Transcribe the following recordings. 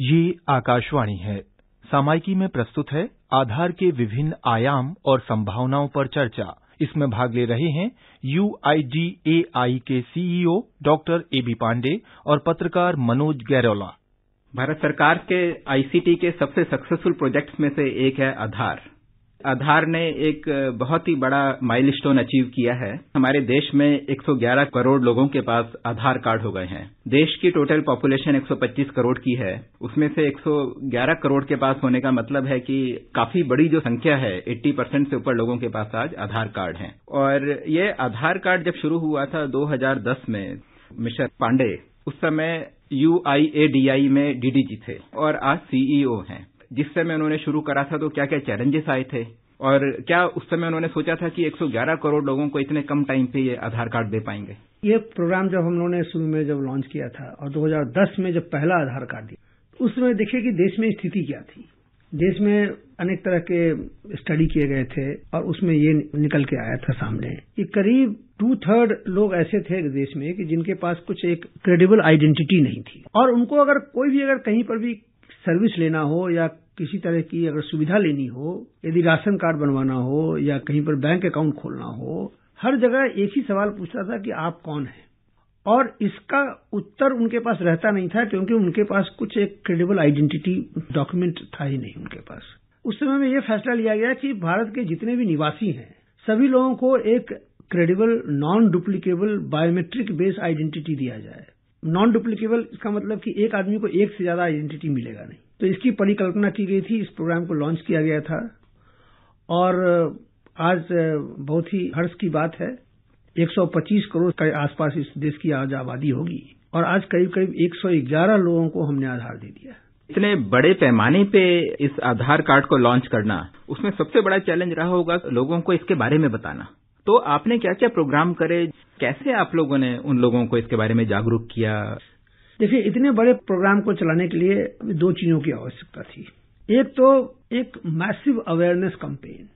ये आकाशवाणी है सामायिकी में प्रस्तुत है आधार के विभिन्न आयाम और संभावनाओं पर चर्चा इसमें भाग ले रहे हैं यू के CEO e doctor A B Pandey और पत्रकार मनोज गैरोला भारत सरकार के आईसीटी के सबसे सक्सेसफुल प्रोजेक्ट्स में से एक है आधार आधार ने एक बहुत ही बड़ा माइलस्टोन अचीव किया है हमारे देश में 111 करोड़ लोगों के पास आधार कार्ड हो गए हैं देश की टोटल पॉपुलेशन 125 करोड़ की है उसमें से 111 करोड़ के पास होने का मतलब है कि काफी बड़ी जो संख्या है 80 परसेंट से ऊपर लोगों के पास आज आधार कार्ड है और ये आधार कार्ड जब शुरू हुआ था 2010 में मिशर पांडे उस समय यू में डीडीजी थे और आज सीईओ e हैं जिस समय उन्होंने शुरू करा था तो क्या क्या चैलेंजेस आए थे और क्या उस समय उन्होंने सोचा था कि 111 करोड़ लोगों को इतने कम टाइम पे ये आधार कार्ड दे पाएंगे ये प्रोग्राम जब हम लोगों ने शुरू में जब लॉन्च किया था और 2010 में जब पहला आधार कार्ड दिया उस समय देखिए कि देश में स्थिति क्या थी देश में अनेक तरह के स्टडी किए गए थे और उसमें ये निकल के आया था सामने कि करीब टू थर्ड लोग ऐसे थे देश में कि जिनके पास कुछ एक क्रेडिबल आइडेंटिटी नहीं थी और उनको अगर कोई भी अगर कहीं पर भी सर्विस लेना हो या किसी तरह की अगर सुविधा लेनी हो यदि राशन कार्ड बनवाना हो या कहीं पर बैंक अकाउंट खोलना हो हर जगह एक ही सवाल पूछता था कि आप कौन हैं और इसका उत्तर उनके पास रहता नहीं था क्योंकि उनके पास कुछ एक क्रेडिबल आइडेंटिटी डॉक्यूमेंट था ही नहीं उनके पास उस समय में यह फैसला लिया गया कि भारत के जितने भी निवासी हैं सभी लोगों को एक credible non duplicable biometric based identity दिया जाए नॉन डुप्लीकेबल इसका मतलब कि एक आदमी को एक से ज्यादा आइडेंटिटी मिलेगा नहीं तो इसकी परिकल्पना की गई थी इस प्रोग्राम को लॉन्च किया गया था और आज बहुत ही हर्ष की बात है 125 करोड़ के आसपास इस देश की आज आबादी होगी और आज करीब करीब 111 लोगों को हमने आधार दे दिया इतने बड़े पैमाने पे इस आधार कार्ड को लॉन्च करना उसमें सबसे बड़ा चैलेंज रहा होगा लोगों को इसके बारे में बताना तो आपने क्या क्या प्रोग्राम करे कैसे आप लोगों ने उन लोगों को इसके बारे में जागरूक किया देखिए इतने बड़े प्रोग्राम को चलाने के लिए दो चीजों की आवश्यकता थी एक तो एक मैसिव अवेयरनेस कैंपेन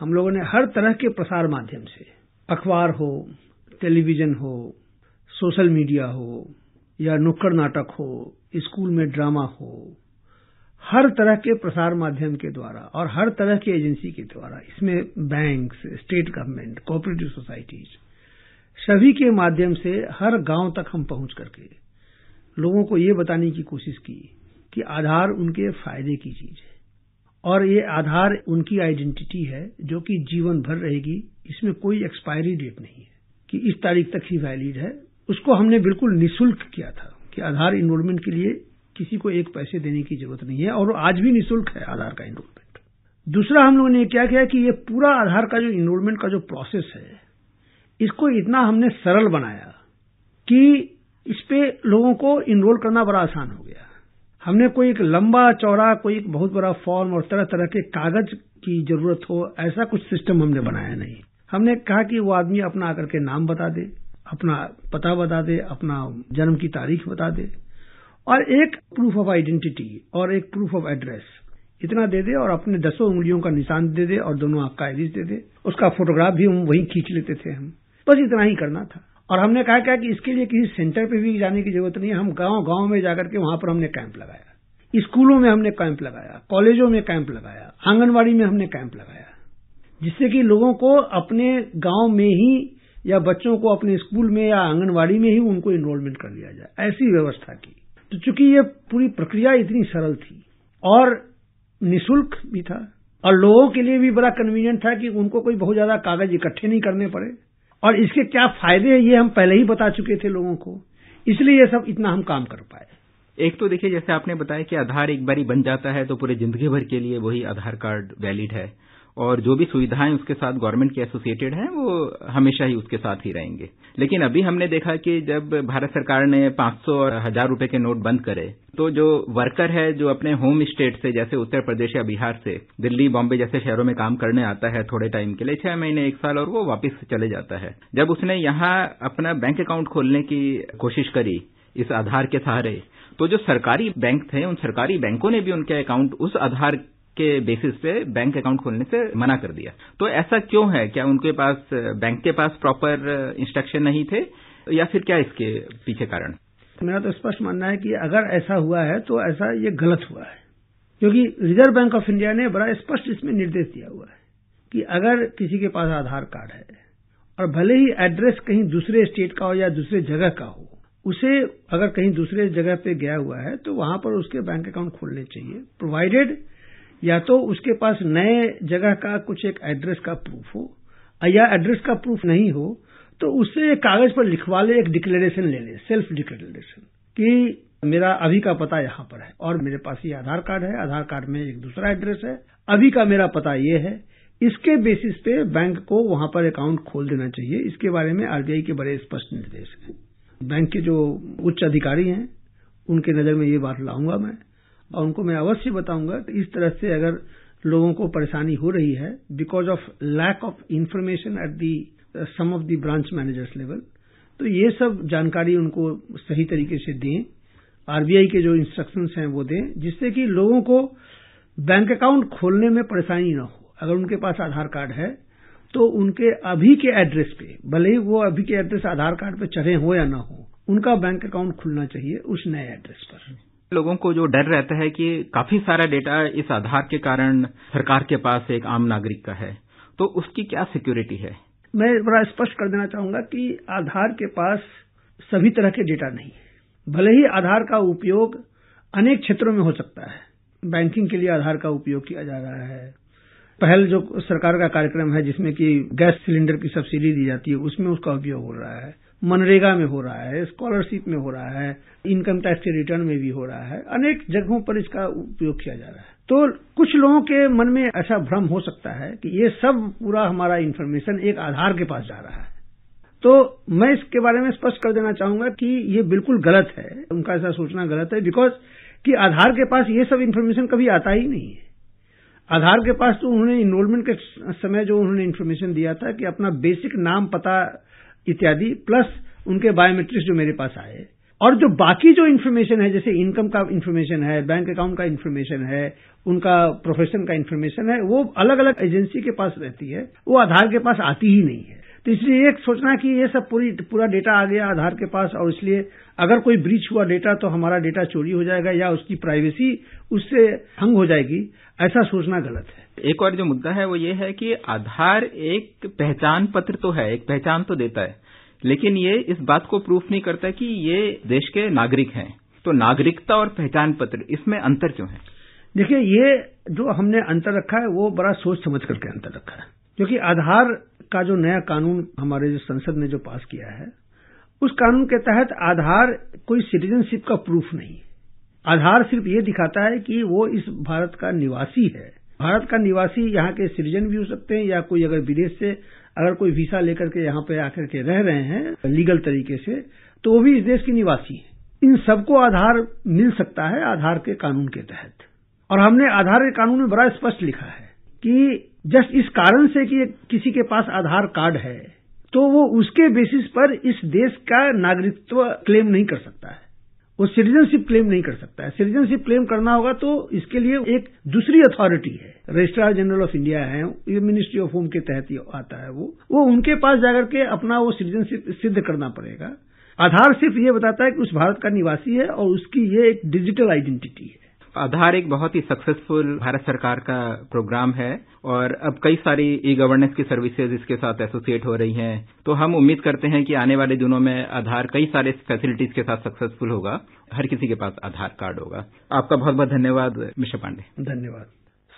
हम लोगों ने हर तरह के प्रसार माध्यम से अखबार हो टेलीविजन हो सोशल मीडिया हो या नुक्कड़ नाटक हो स्कूल में ड्रामा हो हर तरह के प्रसार माध्यम के द्वारा और हर तरह की एजेंसी के द्वारा इसमें bank state government cooperative societies सभी के माध्यम से हर गांव तक हम पहुंच करके लोगों को ये बताने की कोशिश की कि आधार उनके फायदे की चीज है और ये आधार उनकी आइडेंटिटी है जो कि जीवन भर रहेगी इसमें कोई एक्सपायरी डेट नहीं है कि इस तारीख तक ही वैलिड है उसको हमने बिल्कुल निशुल्क किया था कि आधार इनरोलमेंट के लिए किसी को एक पैसे देने की जरूरत नहीं है और आज भी निःशुल्क है आधार का इनरोलमेंट दूसरा हम लोगों ने क्या किया कि ये पूरा आधार का जो इनरोलमेंट का जो प्रोसेस है इसको इतना हमने सरल बनाया कि इस पे लोगों को इनरोल करना बड़ा आसान हो गया हमने कोई एक लंबा चौड़ा कोई एक बहुत बड़ा फॉर्म और तरह तरह के कागज की जरूरत हो ऐसा कुछ सिस्टम हमने बनाया नहीं हमने कहा कि वो आदमी अपना आकर के नाम बता दे अपना पता बता दे अपना जन्म की तारीख बता दे और एक प्रूफ ऑफ आइडेंटिटी और एक प्रूफ ऑफ एड्रेस इतना दे दे और अपने दसों उंगलियों का निशान दे दे और दोनों आपका एडिस दे दे उसका फोटोग्राफ भी हम वहीं खींच लेते थे हम बस इतना ही करना था और हमने कहा क्या कि इसके लिए किसी सेंटर पे भी जाने की जरूरत नहीं है हम गांव गांव में जाकर के वहां पर हमने कैंप लगाया स्कूलों में हमने कैंप लगाया कॉलेजों में कैंप लगाया आंगनबाड़ी में हमने कैंप लगाया जिससे कि लोगों को अपने गांव में ही या बच्चों को अपने स्कूल में या आंगनबाड़ी में ही उनको इनरोलमेंट कर लिया जाए ऐसी व्यवस्था की तो चूंकि ये पूरी प्रक्रिया इतनी सरल थी और निशुल्क भी था और लोगों के लिए भी बड़ा कन्वीनियंट था कि उनको कोई बहुत ज्यादा कागज इकट्ठे नहीं करने पड़े और इसके क्या फायदे हैं ये हम पहले ही बता चुके थे लोगों को इसलिए ये सब इतना हम काम कर पाए एक तो देखिए जैसे आपने बताया कि आधार एक बारी बन जाता है तो पूरे जिंदगी भर के लिए वही आधार कार्ड वैलिड है और जो भी सुविधाएं उसके साथ गवर्नमेंट के एसोसिएटेड हैं वो हमेशा ही उसके साथ ही रहेंगे लेकिन अभी हमने देखा कि जब भारत सरकार ने 500 और हजार रुपए के नोट बंद करे तो जो वर्कर है जो अपने होम स्टेट से जैसे उत्तर प्रदेश या बिहार से दिल्ली बॉम्बे जैसे शहरों में काम करने आता है थोड़े टाइम के लिए छह महीने एक साल और वो वापिस चले जाता है जब उसने यहाँ अपना बैंक अकाउंट खोलने की कोशिश करी इस आधार के सहारे तो जो सरकारी बैंक थे उन सरकारी बैंकों ने भी उनके अकाउंट उस आधार के बेसिस पे बैंक अकाउंट खोलने से मना कर दिया तो ऐसा क्यों है क्या उनके पास बैंक के पास प्रॉपर इंस्ट्रक्शन uh, नहीं थे या फिर क्या इसके पीछे कारण मेरा तो स्पष्ट मानना है कि अगर ऐसा हुआ है तो ऐसा ये गलत हुआ है क्योंकि रिजर्व बैंक ऑफ इंडिया ने बड़ा स्पष्ट इसमें निर्देश दिया हुआ है कि अगर किसी के पास आधार कार्ड है और भले ही एड्रेस कहीं दूसरे स्टेट का हो या दूसरे जगह का हो उसे अगर कहीं दूसरे जगह पे गया हुआ है तो वहां पर उसके बैंक अकाउंट खोलने चाहिए प्रोवाइडेड या तो उसके पास नए जगह का कुछ एक एड्रेस का प्रूफ हो या एड्रेस का प्रूफ नहीं हो तो उससे कागज पर लिखवा ले एक डिक्लेरेशन ले ले सेल्फ डिक्लेरेशन कि मेरा अभी का पता यहां पर है और मेरे पास ये आधार कार्ड है आधार कार्ड में एक दूसरा एड्रेस है अभी का मेरा पता ये है इसके बेसिस पे बैंक को वहां पर अकाउंट खोल देना चाहिए इसके बारे में आरबीआई के बड़े स्पष्ट निर्देश हैं बैंक के जो उच्च अधिकारी हैं उनके नजर में ये बात लाऊंगा मैं और उनको मैं अवश्य बताऊंगा कि इस तरह से अगर लोगों को परेशानी हो रही है because of lack of information at the some of the branch managers level तो ये सब जानकारी उनको सही तरीके से दें आरबीआई के जो इंस्ट्रक्शंस हैं वो दें जिससे कि लोगों को बैंक अकाउंट खोलने में परेशानी ना हो अगर उनके पास आधार कार्ड है तो उनके अभी के एड्रेस पे भले ही वो अभी के एड्रेस आधार कार्ड पे चढ़े हो या ना हो उनका बैंक अकाउंट खुलना चाहिए उस नए एड्रेस पर लोगों को जो डर रहता है कि काफी सारा डेटा इस आधार के कारण सरकार के पास एक आम नागरिक का है तो उसकी क्या सिक्योरिटी है मैं बड़ा स्पष्ट कर देना चाहूंगा कि आधार के पास सभी तरह के डेटा नहीं है भले ही आधार का उपयोग अनेक क्षेत्रों में हो सकता है बैंकिंग के लिए आधार का उपयोग किया जा रहा है पहल जो सरकार का कार्यक्रम है जिसमें कि गैस सिलेंडर की सब्सिडी दी जाती है उसमें उसका उपयोग हो रहा है मनरेगा में हो रहा है स्कॉलरशिप में हो रहा है इनकम टैक्स के रिटर्न में भी हो रहा है अनेक जगहों पर इसका उपयोग किया जा रहा है तो कुछ लोगों के मन में ऐसा भ्रम हो सकता है कि ये सब पूरा हमारा इन्फॉर्मेशन एक आधार के पास जा रहा है तो मैं इसके बारे में स्पष्ट कर देना चाहूंगा कि ये बिल्कुल गलत है उनका ऐसा सोचना गलत है बिकॉज कि आधार के पास ये सब इन्फॉर्मेशन कभी आता ही नहीं है आधार के पास तो उन्होंने इनरोलमेंट के समय जो उन्होंने इन्फॉर्मेशन दिया था कि अपना बेसिक नाम पता इत्यादि प्लस उनके बायोमेट्रिक्स जो मेरे पास आए और जो बाकी जो इन्फॉर्मेशन है जैसे इनकम का इन्फॉर्मेशन है बैंक अकाउंट का इन्फॉर्मेशन है उनका प्रोफेशन का इन्फॉर्मेशन है वो अलग अलग एजेंसी के पास रहती है वो आधार के पास आती ही नहीं है तो इसलिए एक सोचना कि ये सब पूरी पूरा डेटा आ गया आधार के पास और इसलिए अगर कोई ब्रीच हुआ डेटा तो हमारा डेटा चोरी हो जाएगा या उसकी प्राइवेसी उससे हंग हो जाएगी ऐसा सोचना गलत है एक और जो मुद्दा है वो ये है कि आधार एक पहचान पत्र तो है एक पहचान तो देता है लेकिन ये इस बात को प्रूफ नहीं करता कि ये देश के नागरिक हैं तो नागरिकता और पहचान पत्र इसमें अंतर क्यों है देखिए ये जो हमने अंतर रखा है वो बड़ा सोच समझ करके अंतर रखा है क्योंकि आधार का जो नया कानून हमारे जो संसद ने जो पास किया है उस कानून के तहत आधार कोई सिटीजनशिप का प्रूफ नहीं आधार सिर्फ ये दिखाता है कि वो इस भारत का निवासी है भारत का निवासी यहां के सिटीजन भी हो सकते हैं या कोई अगर विदेश से अगर कोई वीसा लेकर के यहां पे आकर के रह रहे हैं लीगल तरीके से तो वो भी इस देश के निवासी है इन सबको आधार मिल सकता है आधार के कानून के तहत और हमने आधार के कानून में बड़ा स्पष्ट लिखा है कि जस्ट इस कारण से कि किसी के पास आधार कार्ड है तो वो उसके बेसिस पर इस देश का नागरिकत्व क्लेम नहीं कर सकता है वो सिटीजनशिप क्लेम नहीं कर सकता है सिटीजनशिप क्लेम करना होगा तो इसके लिए एक दूसरी अथॉरिटी है रजिस्ट्रार जनरल ऑफ इंडिया है ये मिनिस्ट्री ऑफ होम के तहत आता है वो वो उनके पास जाकर के अपना वो सिटीजनशिप सिद्ध करना पड़ेगा आधार सिर्फ ये बताता है कि उस भारत का निवासी है और उसकी ये एक डिजिटल आइडेंटिटी है आधार एक बहुत ही सक्सेसफुल भारत सरकार का प्रोग्राम है और अब कई सारी ई गवर्नेंस की सर्विसेज इसके साथ एसोसिएट हो रही हैं तो हम उम्मीद करते हैं कि आने वाले दिनों में आधार कई सारे फैसिलिटीज के साथ सक्सेसफुल होगा हर किसी के पास आधार कार्ड होगा आपका बहुत बहुत धन्यवाद मिश्र पांडे धन्यवाद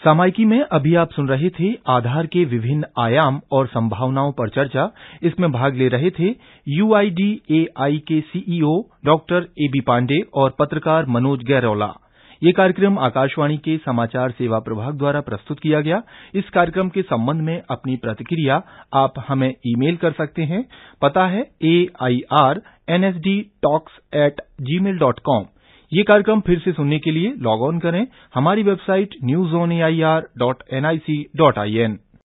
सामायिकी में अभी आप सुन रहे थे आधार के विभिन्न आयाम और संभावनाओं पर चर्चा इसमें भाग ले रहे थे यूआईडीएआई के सीईओ डॉक्टर एबी पांडे और पत्रकार मनोज गैरौला यह कार्यक्रम आकाशवाणी के समाचार सेवा प्रभाग द्वारा प्रस्तुत किया गया इस कार्यक्रम के संबंध में अपनी प्रतिक्रिया आप हमें ई मेल कर सकते हैं पता है A I R N S D talks at G mail dot com ये कार्यक्रम फिर से सुनने के लिए लॉग ऑन करें हमारी website news on AIR dot NIC dot I N